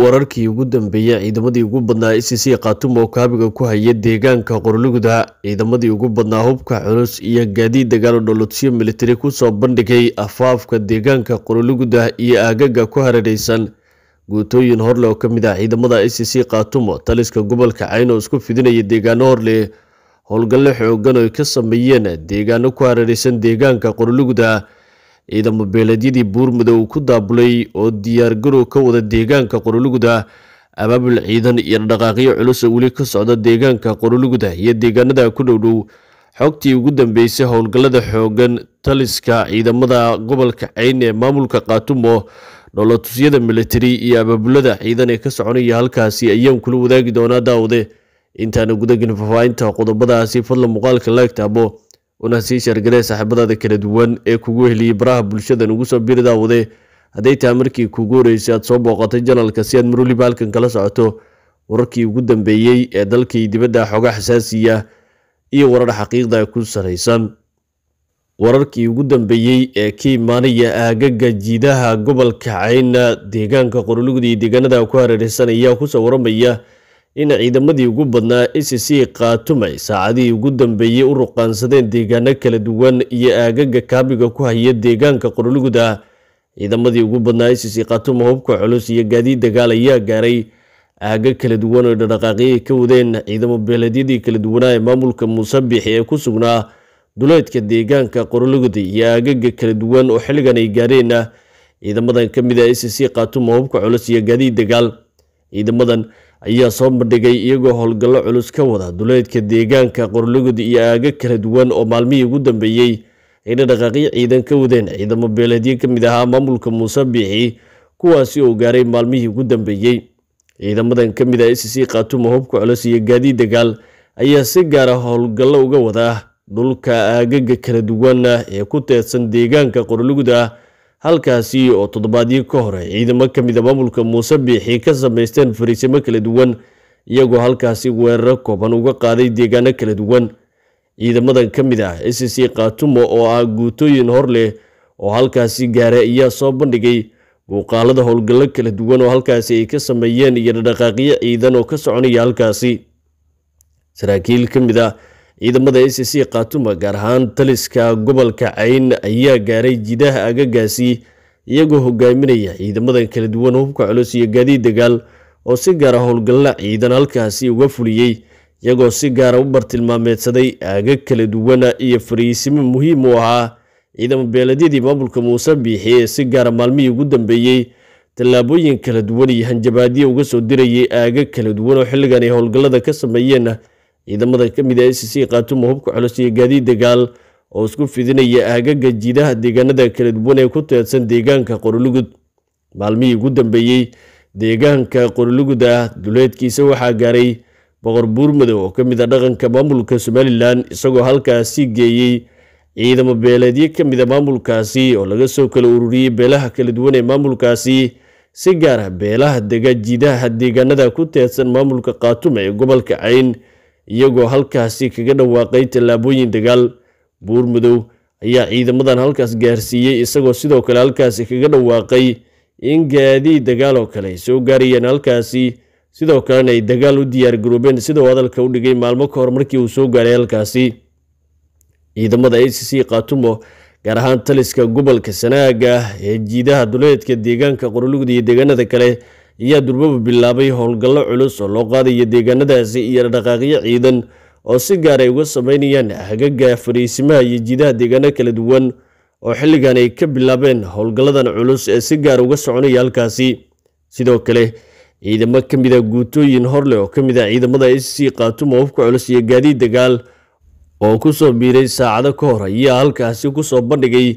wararkii ugu dambeeyey ciidamadii ugu badnaa e c c khaatumo oo kaabiga ku haya deegaanka qorluguda ciidamadii ugu badnaa hubka culus iyo gaadiid dagaalo dholodsiyo militari kusoo bandhigay afaafka deegaanka qorluguda iyo aagaga ku hareeraysan guutooyin horle oo ka mid ah ciidamada e c c khaatumo taliska gobolka cayno isku fidinaya deegaano horle howlgalle xooggan oy ka sameeyeen deegaano ku hareeraysan deegaanka qorluguda ciidamo beeleedyadii buurmadow ku daabulay oo diyaargarow ka wada deegaanka qoroluguda abaabul ciidan iyo dhaqaaqyo culus oo weli ka socda deegaanka qoroluguda iyo deegaanada ku dhowdhow xogtii ugu dambeysay howlgallada xoogan taliska ciidamada gobolka cayn ee maamulka kaatumo dhowlatusyada militari iyo abaabulada ciidan ee ka soconaya halkaasi ayaan kula wadaagi doonaa daawade intaana gudagan faafaahinta qodobadaasi fadla muuqaalka laegtaabo una sii shargaree saaxiibadaada kala duwan ee kugu heliyay baraha bulshada nugu soo biiri daawade hadday tahay markii kugu horeysay aad soo booqatay janalka si aad mar weliba halkan kala socoto wararkii ugu dambeeyey ee dalkii dibadda xoogaa xasaasiya iyo warar xaqiiqda ku salaysan wararkii ugu dambeeyey ee ka imaanaya aagaga jiidaha gobolka cayna deegaanka qorolugda iyo deegaanada ku hareereysan ayaa kusoo waramaya in ciidamadii ugu badnaa ecc qaatumay saacadihii ugu dambeeyey u ruqaansadeen deegaano kala duwan iyo aagaga kaabiga ku haya deegaanka qoroliguda ciidamadii ugu badnaa ecc khaatuma hubka culus iyo gaadiid dagaal ayaa gaaray aaga kala duwan oo dhaqaaqyay ka wadeen ciidamo beeleedyadii kala duwanaa ee maamulka muusabix ee ku sugnaa duleedka deegaanka qoroliguda iyo aagaga kala duwan oo xilligan ay gaareen ciidamadan ka mid ah a ecc khaatuma hubka culus iyo gaadiid dagaal ciidamadan ayaa soo bandhigay iyagoo howlgallo culus ka wada duleedka deegaanka qorlugud iyo aago kala duwan oo maalmihii ugu dambeeyey ayna dhaqaaqyo ciidan ka wadeen ciidamo beeleedyo ka mid ahaa maamulka muuse biixi kuwaasi uu gaaray maalmihii ugu dambeeyey ciidamadan ka mid ah sc khaatuma hubka culus iyo gaadiid dagaal ayaa si gaara ah howlgallo uga wada dhulka aagaga kala duwan ee ku teedsan deegaanka qorlugud ah halkaasi oo toddobaadyo ka hore ciidamo ka mid a ah maamulka muuse biixi ka samaysteen fariisimo kala duwan iyagoo halkaasi weeraro kooban uga qaaday deegaano kala duwan ciidamadan ka mid ah sc khaatumo oo ah guutooyin hor leh oo halkaasi gaara ayaa soo bandhigay muuqaalada howlgallo kala duwan oo halkaasi ay ka sameeyeen iyo dhadhaqaaqyo ciidan oo ka soconaya halkaasi saraakiil ka mid ah ciidamada a c c khaatuma gaar ahaan taliska gobolka cayn ayaa gaaray jidaha agagaasi iyagoo hogaaminaya ciidamadan kala duwan hubka culus iyo gaadiid dagaal oo si gaara ah howlgalla ciidan halkaasi uga fuliyey iyagoo si gaara ah u bartilmaameedsaday aagag kala duwana iyo fariisimo muhiim u ahaa ciidamo beeladyadii maamulka muuse biixi ee si gaara ah maalmihii ugu dambeeyey tallaabooyin kala duwan iyo hanjabaadyo uga soo dirayay aaga kala duwan oo xilligan ay howlgallada ka sameeyeenna ciidamada ka mid a sc kaatumo hubka culus iyo gaadiid dagaal oo isku fidinaya aagaga jiidaha deegaanada kala duwan ee ku teedsan deegaanka qorolugud maalmihii ugu dambeeyey deegaanka qorolugud ah duleedkiisa waxaa gaaray boqor buurmado oo ka mid a ah dhaqanka maamulka somalilan isagoo halkaasi geeyey ciidamo beeleedyo ka mid a ah maamulkaasi oo laga soo kala ururiyey beelaha kala duwan ee maamulkaasi si gaar ah beelaha dega jiidaha deegaanada ku teedsan maamulka kaatume ee gobolka cayn iyagoo halkaasi kaga dhawaaqay tallaabooyin dagaal buurmadow ayaa ciidamadan halkaas gaarsiiyey isagoo sidoo kale halkaasi kaga dhawaaqay in gaadiid dagaal oo kale soo gaarayeen halkaasi sidoo kalena ay dagaal u diyaargaroobeen sidau hadalka u dhigay maalmo ka hor markii uu soo gaaray halkaasi ciidamada a c c kaatumo gaar ahaan taliska gobolka sanaaga ee jiidaha duleedka deegaanka qorolugda iyo deegaanada kale ayaa durbaba bilaabay howlgallo culus oo loo qaadaya deegaanadaasi iyo dhaqaaqyo ciidan oo si gaar ay ah uga sameynayaan hagaga fariisimaha iyo jidaha deegaano kala duwan oo xilligan ay ka bilaabeen howlgalladan culus ee si gaar ah uga soconaya halkaasi sidoo kale ciidamo ka mid a ah guutooyin horle oo ka mid a ciidamada i c qaatuma hubka culus iyo gaadiid dagaal oo kusoo biiray saacado ka hor ayaa halkaasi kusoo bandhigay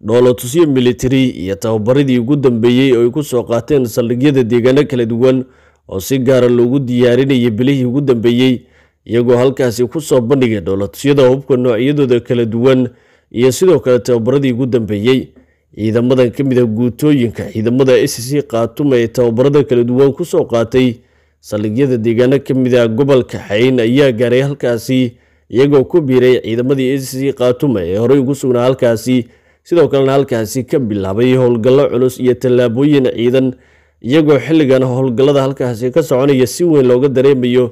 dhoolotusyo militari iyo tababaradii ugu dambeeyey oo ay ku soo qaateen saldhigyada deegaano kala duwan oo si gaara loogu diyaarinayay bilihii ugu dambeeyey iyagoo halkaasi ku soo bandhigay dhoolatusyada hubka noocyadooda kala duwan iyo sidoo kale tababaradii ugu dambeeyey ciidamadan ka mid a ah guutooyinka ciidamada sc e qaatuma ee tababarada kala duwan kusoo qaatay saldhigyada deegaano ka mid a ah gobolka xayn ayaa gaaray halkaasi iyagoo ku biiray ciidamadii sc e qaatuma ee horey ugu sugnaa halkaasi sidoo kalena halkaasi ka bilaabay howlgallo culus iyo tallaabooyin ciidan iyagoo xilligan howlgallada halkaasi ka soconaya si weyn looga dareemayo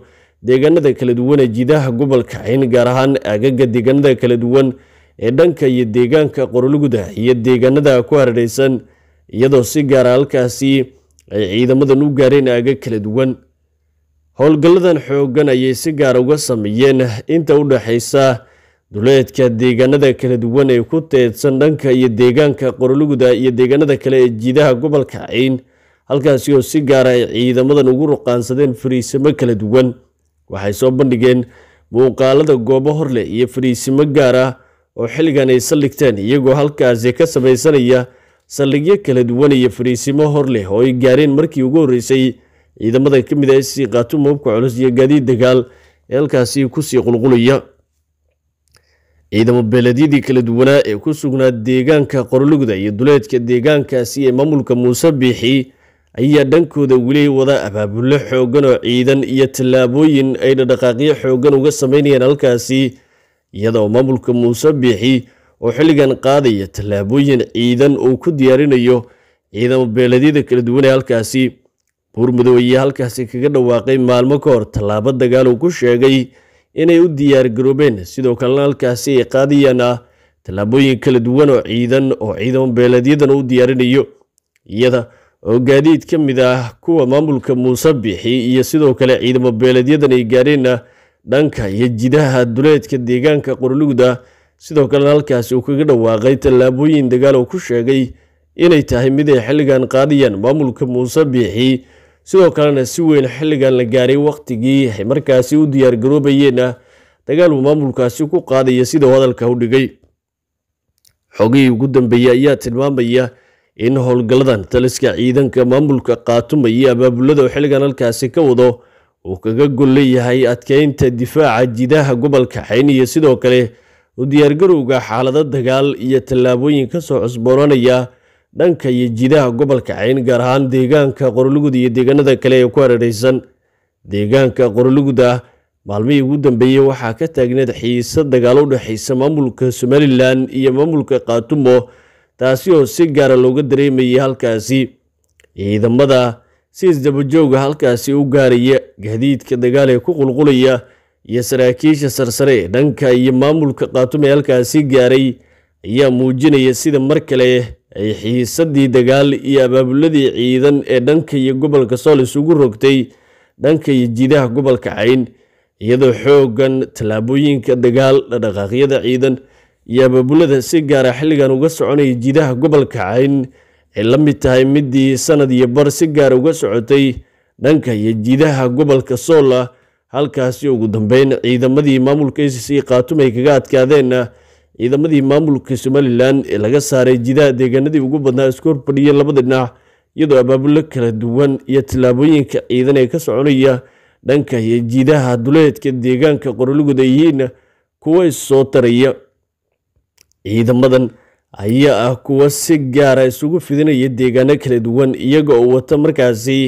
deegaanada kala duwan ee jidaha gobolka cayn gaar ahaan agaga deegaanada kala duwan ee dhanka iyo deegaanka qoroluguda iyo deegaanada ku harareysan iyadoo si gaara ah halkaasi ay ciidamadan u gaareen aagag kala duwan howlgalladan xooggan ayay si gaara ah uga sameeyeen inta u dhexaysa duleedka deegaanada kala duwan ee ku teedsan dhanka iyo deegaanka qoroluguda iyo deegaanada kale ee jiidaha gobolka ciin halkaasi oo si gaara ah ay ciidamadan ugu ruqaansadeen fariisimo kala duwan waxay soo bandhigeen muuqaalada goobo horle iyo fariisimo gaar ah oo xilligan ay saldhigteen iyagoo halkaasi ka samaysanaya saldhigyo kala duwan iyo fariisimo hor leh oo ay gaareen markii ugu horreysay ciidamada ka mid a ah sii qaatumo hubka culus iyo gaadiid dagaal ee halkaasi kusii qulqulaya ciidamo beeledyadii kala duwanaa ee ku sugnaa deegaanka qorlugda iyo duleedka deegaankaasi ee maamulka muuse biixi ayaa dhankooda weli wada abaabulo xooggan oo ciidan iyo tallaabooyin ay dhadhaqaaqyo xoogan uga sameynayaan halkaasi iyadoo maamulka muuse biixi oo xilligan qaadaya tallaabooyin ciidan uu ku diyaarinayo ciidamo beeledyada kala duwan ee halkaasi buurmadow ayaa halkaasi kaga dhawaaqay maalmo ka hor tallaabo dagaal uu ku sheegay inay u diyaar garoobeen sidoo kalena halkaasi ay qaadayaan tallaabooyin kala duwan oo ciidan oo ciidan beeleedyadan u diyaarinayo iyada oo gaadiid ka mid ah kuwa maamulka muuse bixi iyo sidoo kale ciidamo beeleedyadan ay gaareen dhanka iyo jidaha duleedka deegaanka qorlugda sidoo kalena halkaasi uu kaga dhawaaqay tallaabooyin dagaal oo ku sheegay inay tahay mid ay xilligan qaadayaan maamulka muuse bixi sidoo kalena si weyn xilligan la gaaray wakhtigii ay markaasi u diyaargaroobayeenna ah. dagaalbu maamulkaasi ku qaadaya sidau hadalka u dhigay xogihii ugu dambeeyey ayaa tilmaamaya in howlgalladan taliska ciidanka maamulka qaatumaya abaabulada oo xilligan halkaasi ka wado uu kaga gol leeyahay adkeynta difaaca jidaha gobolka xayn iyo sidoo kale u diyaargarowga xaalado dagaal iyo tallaabooyin kasoo cusboonaanaya dhanka iyo jidaha gobolka cayn gaar ahaan deegaanka qoroluguda iyo deegaanada kale ee ku hareeraysan deegaanka qoroluguda maalmihii ugu dambeeyey waxaa ka taagneed xiisad dagaalo u dhexaysa maamulka somalilan iyo maamulka khatumo taasi oo si gaara ah looga dareemayay halkaasi ciidamada si isdabajooga ah halkaasi u gaaraya gaadiidka dagaal ee ku qulqulaya iyo saraakiisha sarsare dhanka iyo maamulka khaatumo ee halkaasi gaaray ayaa muujinaya sida mar kale ay xiisadii dagaal iyo abaabuladii ciidan ee dhanka iyo gobolka sool isugu rogtay dhanka iyo jidaha gobolka cayn iyadoo xooggan tallaabooyinka dagaal dhadhaqaaqyada ciidan iyo abaabulada si gaara ah xilligan uga soconaya jidaha gobolka cayn ay la mid tahay midii sanad iyo bar si gaara ah uga socotay dhanka iyo jidaha gobolka soola ah. halkaasi ugu dambeyn ciidamadii maamulka isis iyo ay kaga adkaadeenna ciidamadii maamulka somalilan ee laga saaray jidaha deegaanadii ugu badnaa isku horbadhiyay labada dhinac iyadoo abaabulo kala duwan iyo tillaabooyinka ciidan ee ka soconaya dhanka iyo jidaha duleedka deegaanka qoroluguda yihiinna kuwa issoo taraya ciidamadan ayaa ah kuwa si gaara isugu fidinaya deegaano kala duwan iyaga oo wata markaasi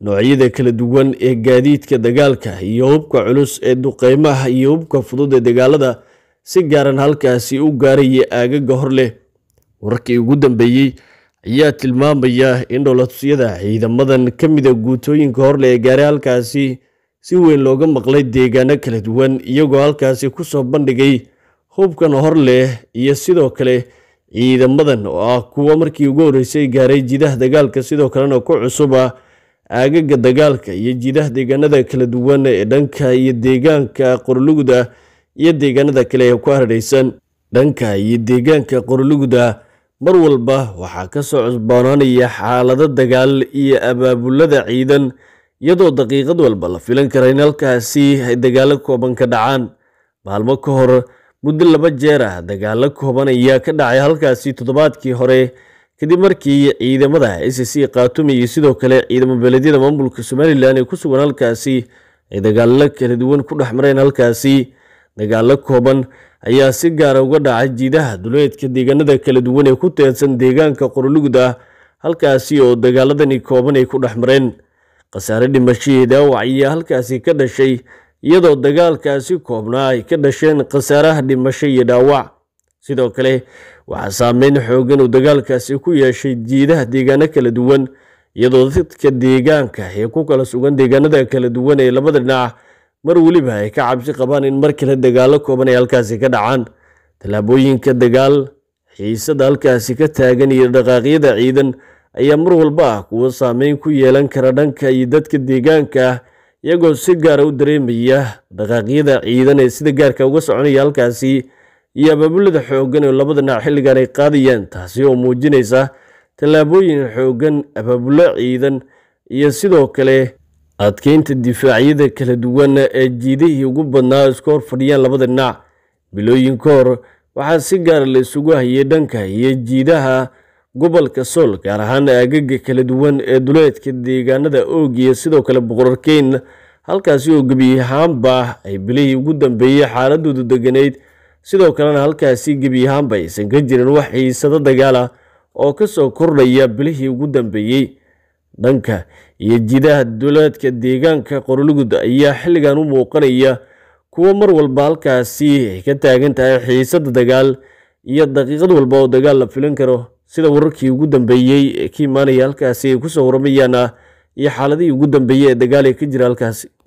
noocyada kala duwan ee gaadiidka dagaalka iyo hubka culus ee duqeymaha iyo hubka fudud ee dagaalada si gaaran halkaasi u gaaraya aagaga hor leh wararkii ugu dambeeyey ayaa tilmaamaya in dhowlatusyada ciidamadan ka mida ah guutooyinka horle ee gaaray halkaasi si weyn looga maqlay deegaano kala duwan iyagoo halkaasi ku soo bandhigay hubkan horleh iyo sidoo kale ciidamadan oo ah kuwo markii ugu horreysay gaaray jidaha dagaalka sidoo kalena ku cusub ah aagaga dagaalka iyo jidaha deegaanada kala duwan ee dhanka iyo deegaanka qorlugda iyo deegaanada kale ee ku haradhaysan dhanka iyo deegaanka qorluguda mar walba waxaa ka soo cusboonaanaya xaalado dagaal iyo abaabulada ciidan iyadoo daqiiqad walba la filan kara in halkaasi ay dagaalo kooban ka dhacaan maalmo ka hor muddo laba jeer ah dagaalo kooban ayaa ka dhacay halkaasi toddobaadkii hore kadib markii ciidamada c c khaatumi iyo sidoo kale ciidamo beeleedyada maamulka somalilan ee ku sugan halkaasi ay dagaalo kala duwan ku dhex mareen halkaasi dagaalo kooban ayaa si gaara ah uga dhacay jiidaha duleedka deegaanada kala duwan ee ku teedsan deegaanka qorolugda ah halkaasi oo dagaaladani kooban ay ku dhex mareen khasaare dhimasho iyo dhaawac ayaa halkaasi ka dhashay iyadoo dagaalkaasi koobnaa ay ka dhasheen khasaaraha dhimasho iyo dhaawac sidoo kale waxaa saameyn xoogan uu dagaalkaasi ku yeeshay jiidaha deegaano kala duwan iyadoo dadka deegaanka ee ku kala sugan deegaanada kala duwan ee labada dhinac mar weliba ay ka cabsi qabaan in mar kale dagaalo kooban ay halkaasi ka dhacaan tallaabooyinka dagaal xiisada halkaasi ka taagan iyo dhaqaaqyada ciidan ayaa mar walba ah kuwo saameyn ku yeelan kara dhanka iyo dadka deegaanka iyagoo si gaara ah u dareemaya dhaqaaqyada ciidan ee sida gaarka uga soconaya halkaasi iyo abaabulada xooggan oo labada dhinac xilligan ay qaadayaan taasi oo muujinaysa tallaabooyin xooggan abaabulo ciidan iyo sidoo kale adkeynta difaacyada kala duwan ee jiidihii ugu badnaa isku hor fadhiyaan labada dhinac bilooyin ka hor waxaa si gaara la isugu hayay dhanka iyo jiidaha gobolka sool gaar ahaan aagaga kala duwan ee duleedka deegaanada oogiya sidoo kale boqorarkeyn halkaasi oo gebi ahaanba ay bilihii ugu dambeeyey xaaladoodu deganayd sidoo kalena halkaasi gebi ahaanba aysan ka jirin wax xiisado dagaala ah oo ka soo kordhaya bilihii ugu dambeeyey dhanka iyo jidaha duleedka deegaanka qorlugud ayaa xilligan u muuqanaya kuwo mar walba halkaasi ka taagan tahay xiisadda dagaal iyo daqiiqad walba oo dagaal la filin karo sida wararkii ugu dambeeyey ee ka imaanaya halkaasi ay ku kusoo waramayaana iyo xaaladihii ugu dambeeyey ee dagaal ee ka jira halkaasi